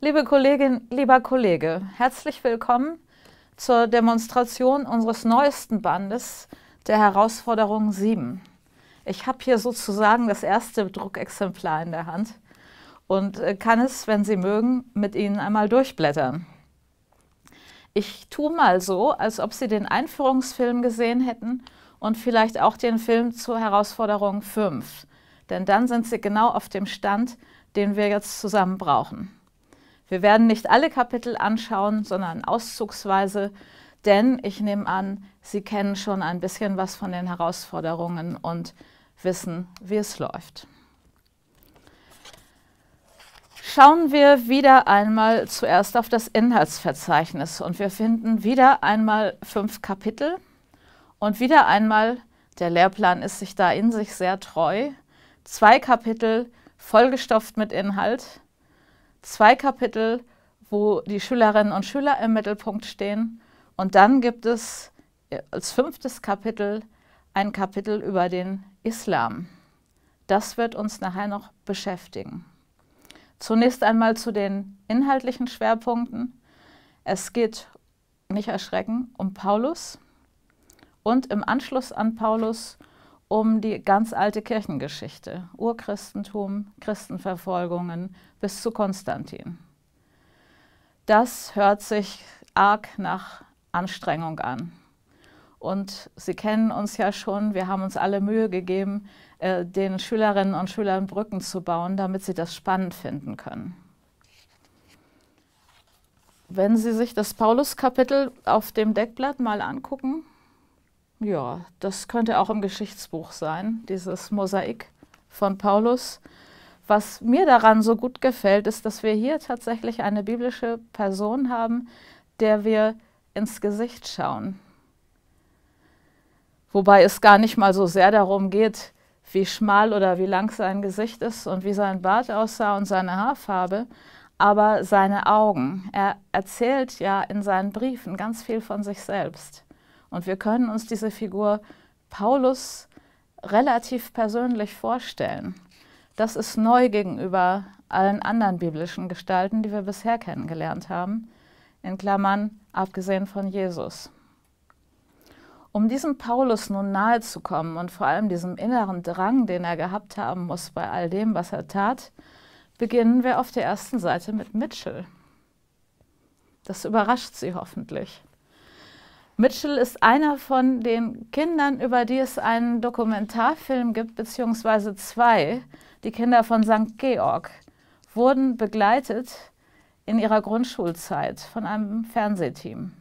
Liebe Kollegin, lieber Kollege, herzlich willkommen zur Demonstration unseres neuesten Bandes der Herausforderung 7. Ich habe hier sozusagen das erste Druckexemplar in der Hand und äh, kann es, wenn Sie mögen, mit Ihnen einmal durchblättern. Ich tue mal so, als ob Sie den Einführungsfilm gesehen hätten und vielleicht auch den Film zur Herausforderung 5. Denn dann sind Sie genau auf dem Stand, den wir jetzt zusammen brauchen. Wir werden nicht alle Kapitel anschauen, sondern auszugsweise, denn ich nehme an, Sie kennen schon ein bisschen was von den Herausforderungen und wissen, wie es läuft. Schauen wir wieder einmal zuerst auf das Inhaltsverzeichnis und wir finden wieder einmal fünf Kapitel und wieder einmal, der Lehrplan ist sich da in sich sehr treu, zwei Kapitel vollgestopft mit Inhalt, zwei Kapitel, wo die Schülerinnen und Schüler im Mittelpunkt stehen. Und dann gibt es äh, als fünftes Kapitel ein Kapitel über den Islam. Das wird uns nachher noch beschäftigen. Zunächst einmal zu den inhaltlichen Schwerpunkten. Es geht, nicht erschrecken, um Paulus und im Anschluss an Paulus um die ganz alte Kirchengeschichte, Urchristentum, Christenverfolgungen bis zu Konstantin. Das hört sich arg nach Anstrengung an. Und Sie kennen uns ja schon, wir haben uns alle Mühe gegeben, äh, den Schülerinnen und Schülern Brücken zu bauen, damit sie das spannend finden können. Wenn Sie sich das Paulus-Kapitel auf dem Deckblatt mal angucken, ja, das könnte auch im Geschichtsbuch sein, dieses Mosaik von Paulus. Was mir daran so gut gefällt, ist, dass wir hier tatsächlich eine biblische Person haben, der wir ins Gesicht schauen. Wobei es gar nicht mal so sehr darum geht, wie schmal oder wie lang sein Gesicht ist und wie sein Bart aussah und seine Haarfarbe, aber seine Augen. Er erzählt ja in seinen Briefen ganz viel von sich selbst. Und wir können uns diese Figur Paulus relativ persönlich vorstellen. Das ist neu gegenüber allen anderen biblischen Gestalten, die wir bisher kennengelernt haben, in Klammern abgesehen von Jesus. Um diesem Paulus nun nahe zu kommen und vor allem diesem inneren Drang, den er gehabt haben muss bei all dem, was er tat, beginnen wir auf der ersten Seite mit Mitchell. Das überrascht Sie hoffentlich. Mitchell ist einer von den Kindern, über die es einen Dokumentarfilm gibt, beziehungsweise zwei. Die Kinder von St. Georg wurden begleitet in ihrer Grundschulzeit von einem Fernsehteam.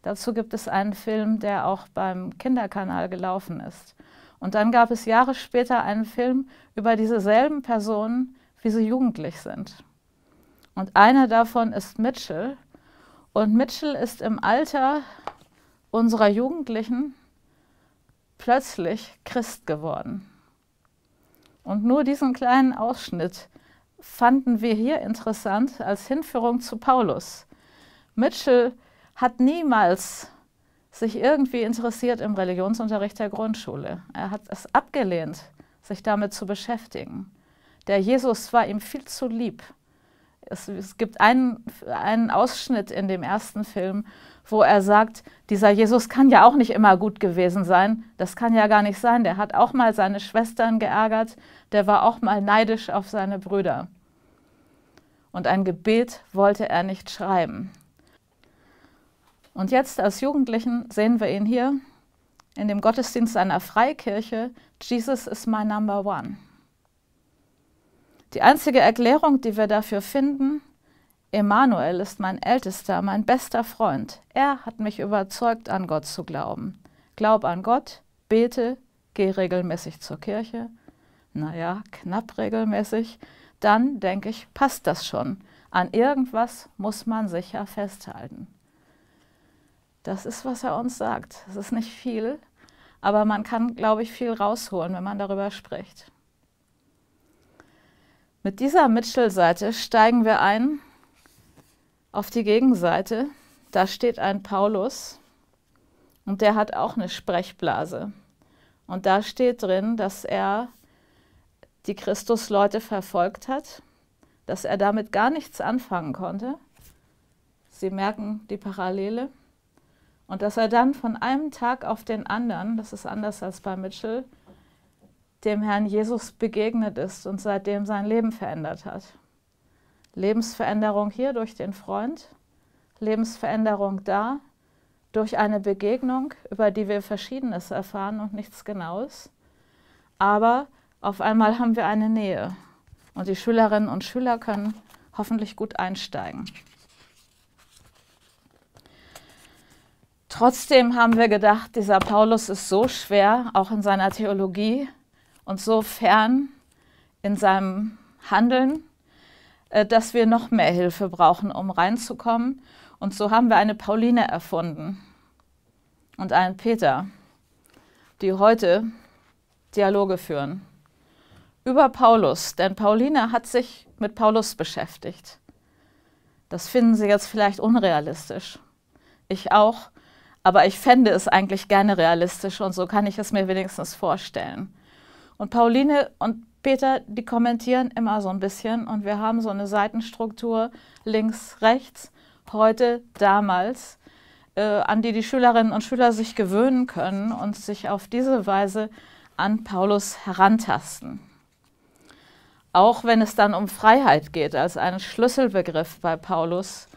Dazu gibt es einen Film, der auch beim Kinderkanal gelaufen ist. Und dann gab es Jahre später einen Film über diese selben Personen, wie sie jugendlich sind. Und einer davon ist Mitchell. Und Mitchell ist im Alter unserer Jugendlichen plötzlich Christ geworden. Und nur diesen kleinen Ausschnitt fanden wir hier interessant als Hinführung zu Paulus. Mitchell hat niemals sich irgendwie interessiert im Religionsunterricht der Grundschule. Er hat es abgelehnt, sich damit zu beschäftigen. Der Jesus war ihm viel zu lieb. Es, es gibt einen, einen Ausschnitt in dem ersten Film, wo er sagt, dieser Jesus kann ja auch nicht immer gut gewesen sein. Das kann ja gar nicht sein. Der hat auch mal seine Schwestern geärgert. Der war auch mal neidisch auf seine Brüder. Und ein Gebet wollte er nicht schreiben. Und jetzt als Jugendlichen sehen wir ihn hier in dem Gottesdienst einer Freikirche. Jesus is my number one. Die einzige Erklärung, die wir dafür finden, Emanuel ist mein ältester, mein bester Freund. Er hat mich überzeugt, an Gott zu glauben. Glaub an Gott, bete, geh regelmäßig zur Kirche. Naja, knapp regelmäßig. Dann denke ich, passt das schon. An irgendwas muss man sicher festhalten. Das ist, was er uns sagt. Es ist nicht viel, aber man kann, glaube ich, viel rausholen, wenn man darüber spricht. Mit dieser Mitchell-Seite steigen wir ein auf die Gegenseite, da steht ein Paulus und der hat auch eine Sprechblase. Und da steht drin, dass er die Christusleute verfolgt hat, dass er damit gar nichts anfangen konnte. Sie merken die Parallele. Und dass er dann von einem Tag auf den anderen, das ist anders als bei Mitchell, dem Herrn Jesus begegnet ist und seitdem sein Leben verändert hat. Lebensveränderung hier durch den Freund, Lebensveränderung da durch eine Begegnung, über die wir Verschiedenes erfahren und nichts Genaues. Aber auf einmal haben wir eine Nähe und die Schülerinnen und Schüler können hoffentlich gut einsteigen. Trotzdem haben wir gedacht, dieser Paulus ist so schwer, auch in seiner Theologie und so fern in seinem Handeln äh, dass wir noch mehr Hilfe brauchen, um reinzukommen. Und so haben wir eine Pauline erfunden und einen Peter, die heute Dialoge führen. Über Paulus, denn Pauline hat sich mit Paulus beschäftigt. Das finden Sie jetzt vielleicht unrealistisch. Ich auch, aber ich fände es eigentlich gerne realistisch und so kann ich es mir wenigstens vorstellen. Und Pauline und Peter, die kommentieren immer so ein bisschen und wir haben so eine Seitenstruktur links, rechts, heute, damals, äh, an die die Schülerinnen und Schüler sich gewöhnen können und sich auf diese Weise an Paulus herantasten. Auch wenn es dann um Freiheit geht, als ein Schlüsselbegriff bei Paulus.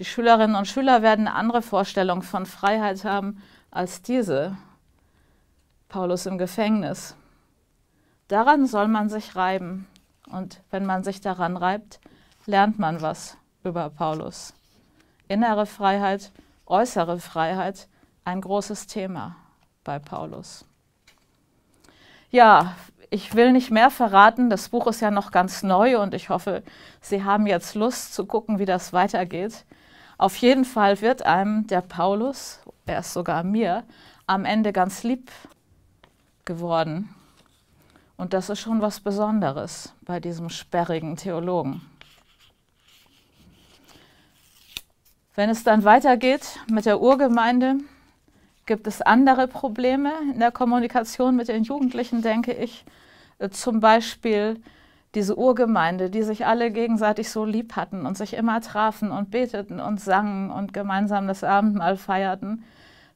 Die Schülerinnen und Schüler werden eine andere Vorstellung von Freiheit haben als diese. Paulus im Gefängnis. Daran soll man sich reiben. Und wenn man sich daran reibt, lernt man was über Paulus. Innere Freiheit, äußere Freiheit, ein großes Thema bei Paulus. Ja, ich will nicht mehr verraten. Das Buch ist ja noch ganz neu und ich hoffe, Sie haben jetzt Lust zu gucken, wie das weitergeht. Auf jeden Fall wird einem der Paulus, er ist sogar mir, am Ende ganz lieb geworden. Und das ist schon was Besonderes bei diesem sperrigen Theologen. Wenn es dann weitergeht mit der Urgemeinde, gibt es andere Probleme in der Kommunikation mit den Jugendlichen, denke ich. Äh, zum Beispiel diese Urgemeinde, die sich alle gegenseitig so lieb hatten und sich immer trafen und beteten und sangen und gemeinsam das Abendmahl feierten,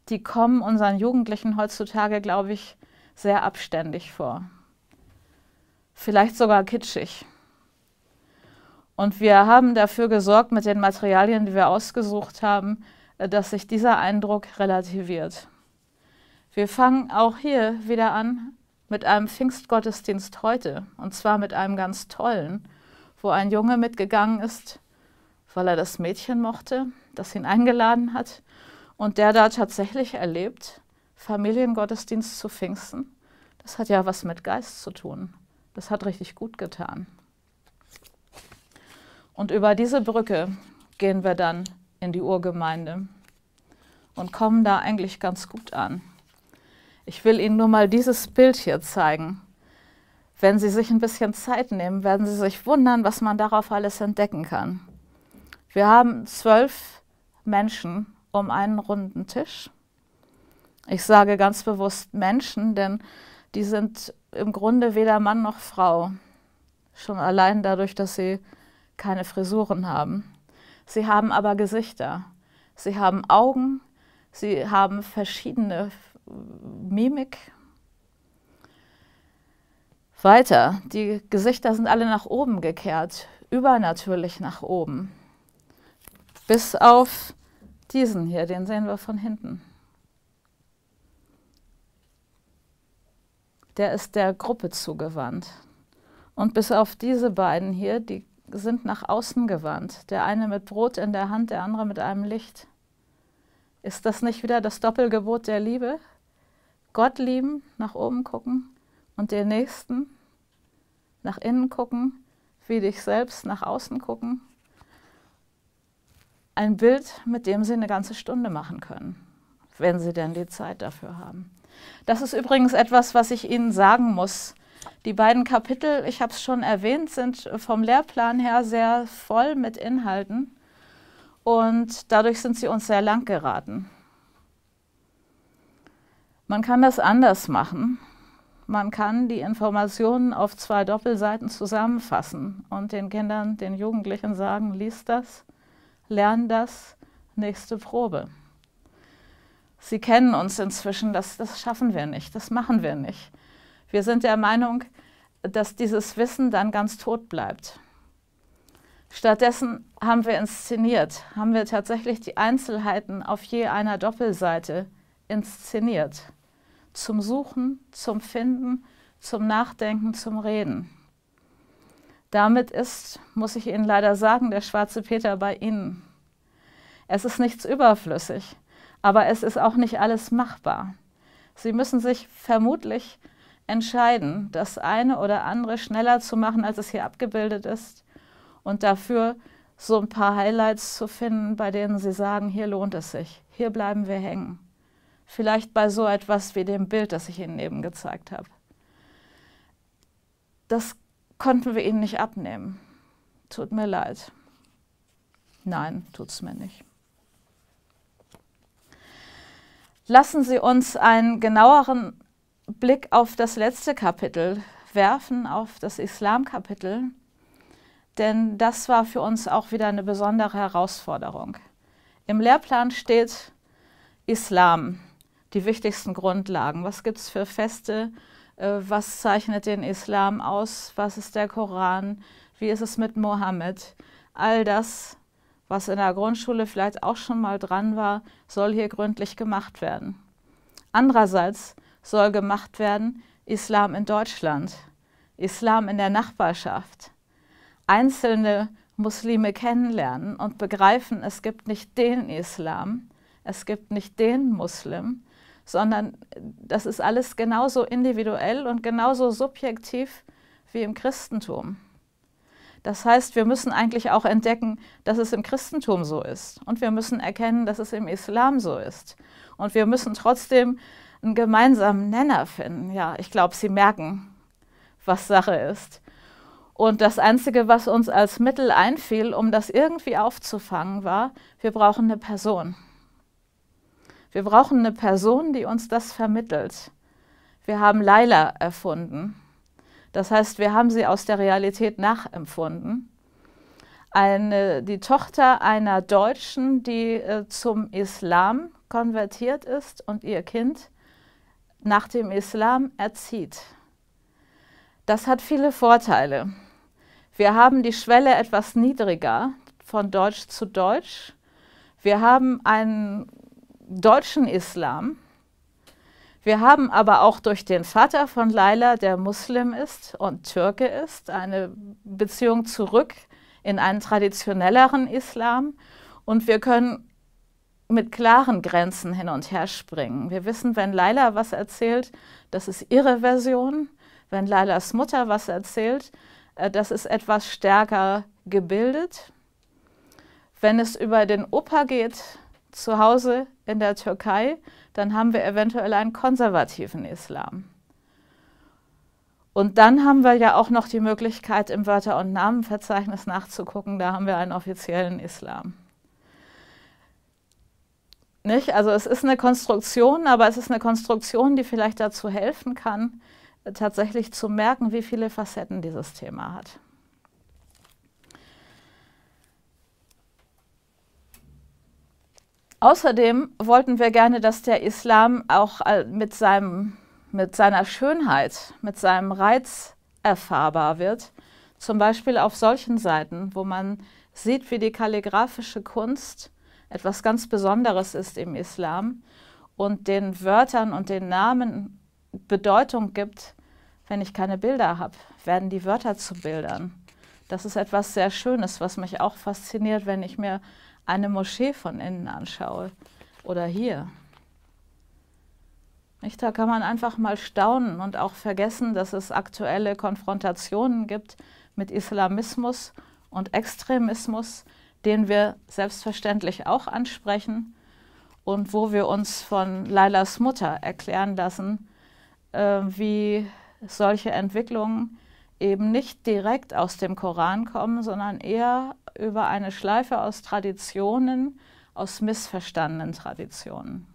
die kommen unseren Jugendlichen heutzutage, glaube ich, sehr abständig vor vielleicht sogar kitschig. Und wir haben dafür gesorgt mit den Materialien, die wir ausgesucht haben, äh, dass sich dieser Eindruck relativiert. Wir fangen auch hier wieder an mit einem Pfingstgottesdienst heute, und zwar mit einem ganz tollen, wo ein Junge mitgegangen ist, weil er das Mädchen mochte, das ihn eingeladen hat, und der da tatsächlich erlebt, Familiengottesdienst zu Pfingsten, das hat ja was mit Geist zu tun. Das hat richtig gut getan. Und über diese Brücke gehen wir dann in die Urgemeinde und kommen da eigentlich ganz gut an. Ich will Ihnen nur mal dieses Bild hier zeigen. Wenn Sie sich ein bisschen Zeit nehmen, werden Sie sich wundern, was man darauf alles entdecken kann. Wir haben zwölf Menschen um einen runden Tisch. Ich sage ganz bewusst Menschen, denn die sind im Grunde weder Mann noch Frau. Schon allein dadurch, dass sie keine Frisuren haben. Sie haben aber Gesichter. Sie haben Augen. Sie haben verschiedene Mimik. Weiter. Die Gesichter sind alle nach oben gekehrt. Übernatürlich nach oben. Bis auf diesen hier, den sehen wir von hinten. der ist der Gruppe zugewandt. Und bis auf diese beiden hier, die sind nach außen gewandt. Der eine mit Brot in der Hand, der andere mit einem Licht. Ist das nicht wieder das Doppelgebot der Liebe? Gott lieben, nach oben gucken und den Nächsten nach innen gucken, wie dich selbst nach außen gucken. Ein Bild, mit dem sie eine ganze Stunde machen können wenn sie denn die Zeit dafür haben. Das ist übrigens etwas, was ich Ihnen sagen muss. Die beiden Kapitel, ich habe es schon erwähnt, sind vom Lehrplan her sehr voll mit Inhalten und dadurch sind sie uns sehr lang geraten. Man kann das anders machen. Man kann die Informationen auf zwei Doppelseiten zusammenfassen und den Kindern, den Jugendlichen sagen, lies das, lern das, nächste Probe. Sie kennen uns inzwischen, das, das schaffen wir nicht, das machen wir nicht. Wir sind der Meinung, dass dieses Wissen dann ganz tot bleibt. Stattdessen haben wir inszeniert, haben wir tatsächlich die Einzelheiten auf je einer Doppelseite inszeniert. Zum Suchen, zum Finden, zum Nachdenken, zum Reden. Damit ist, muss ich Ihnen leider sagen, der schwarze Peter bei Ihnen. Es ist nichts überflüssig. Aber es ist auch nicht alles machbar. Sie müssen sich vermutlich entscheiden, das eine oder andere schneller zu machen, als es hier abgebildet ist und dafür so ein paar Highlights zu finden, bei denen Sie sagen, hier lohnt es sich, hier bleiben wir hängen. Vielleicht bei so etwas wie dem Bild, das ich Ihnen eben gezeigt habe. Das konnten wir Ihnen nicht abnehmen. Tut mir leid. Nein, tut es mir nicht. Lassen Sie uns einen genaueren Blick auf das letzte Kapitel werfen, auf das Islamkapitel, denn das war für uns auch wieder eine besondere Herausforderung. Im Lehrplan steht Islam, die wichtigsten Grundlagen. Was gibt es für Feste? Äh, was zeichnet den Islam aus? Was ist der Koran? Wie ist es mit Mohammed? All das was in der Grundschule vielleicht auch schon mal dran war, soll hier gründlich gemacht werden. Andererseits soll gemacht werden Islam in Deutschland, Islam in der Nachbarschaft. Einzelne Muslime kennenlernen und begreifen, es gibt nicht den Islam, es gibt nicht den Muslim, sondern das ist alles genauso individuell und genauso subjektiv wie im Christentum. Das heißt, wir müssen eigentlich auch entdecken, dass es im Christentum so ist. Und wir müssen erkennen, dass es im Islam so ist. Und wir müssen trotzdem einen gemeinsamen Nenner finden. Ja, ich glaube, Sie merken, was Sache ist. Und das Einzige, was uns als Mittel einfiel, um das irgendwie aufzufangen, war, wir brauchen eine Person. Wir brauchen eine Person, die uns das vermittelt. Wir haben Laila erfunden. Das heißt, wir haben sie aus der Realität nachempfunden. Eine, die Tochter einer Deutschen, die äh, zum Islam konvertiert ist und ihr Kind nach dem Islam erzieht. Das hat viele Vorteile. Wir haben die Schwelle etwas niedriger von Deutsch zu Deutsch. Wir haben einen deutschen Islam, wir haben aber auch durch den Vater von Laila, der Muslim ist und Türke ist, eine Beziehung zurück in einen traditionelleren Islam. Und wir können mit klaren Grenzen hin und her springen. Wir wissen, wenn Laila was erzählt, das ist ihre Version. Wenn Lailas Mutter was erzählt, äh, das ist etwas stärker gebildet. Wenn es über den Opa geht, zu Hause in der Türkei, dann haben wir eventuell einen konservativen Islam. Und dann haben wir ja auch noch die Möglichkeit, im Wörter- und Namenverzeichnis nachzugucken, da haben wir einen offiziellen Islam. Nicht? Also es ist eine Konstruktion, aber es ist eine Konstruktion, die vielleicht dazu helfen kann, tatsächlich zu merken, wie viele Facetten dieses Thema hat. Außerdem wollten wir gerne, dass der Islam auch äh, mit, seinem, mit seiner Schönheit, mit seinem Reiz erfahrbar wird. Zum Beispiel auf solchen Seiten, wo man sieht, wie die kalligraphische Kunst etwas ganz Besonderes ist im Islam und den Wörtern und den Namen Bedeutung gibt, wenn ich keine Bilder habe, werden die Wörter zu Bildern. Das ist etwas sehr Schönes, was mich auch fasziniert, wenn ich mir eine Moschee von innen anschaue oder hier. Nicht? Da kann man einfach mal staunen und auch vergessen, dass es aktuelle Konfrontationen gibt mit Islamismus und Extremismus, den wir selbstverständlich auch ansprechen und wo wir uns von Lailas Mutter erklären lassen, äh, wie solche Entwicklungen eben nicht direkt aus dem Koran kommen, sondern eher über eine Schleife aus Traditionen, aus missverstandenen Traditionen.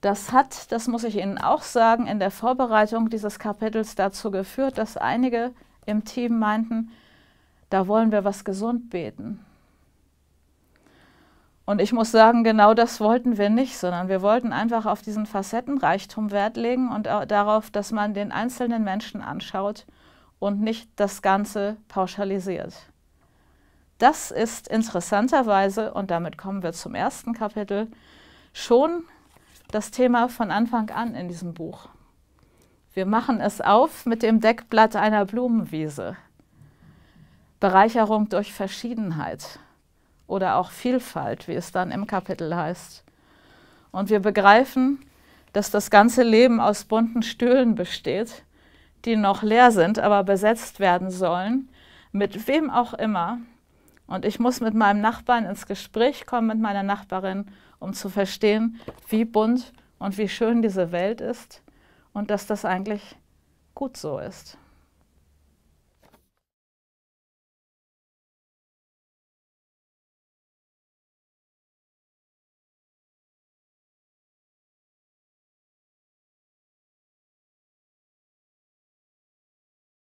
Das hat, das muss ich Ihnen auch sagen, in der Vorbereitung dieses Kapitels dazu geführt, dass einige im Team meinten, da wollen wir was gesund beten. Und ich muss sagen, genau das wollten wir nicht, sondern wir wollten einfach auf diesen Facettenreichtum Wert legen und äh, darauf, dass man den einzelnen Menschen anschaut und nicht das Ganze pauschalisiert. Das ist interessanterweise, und damit kommen wir zum ersten Kapitel, schon das Thema von Anfang an in diesem Buch. Wir machen es auf mit dem Deckblatt einer Blumenwiese. Bereicherung durch Verschiedenheit oder auch Vielfalt, wie es dann im Kapitel heißt. Und wir begreifen, dass das ganze Leben aus bunten Stühlen besteht, die noch leer sind, aber besetzt werden sollen, mit wem auch immer. Und ich muss mit meinem Nachbarn ins Gespräch kommen, mit meiner Nachbarin, um zu verstehen, wie bunt und wie schön diese Welt ist und dass das eigentlich gut so ist.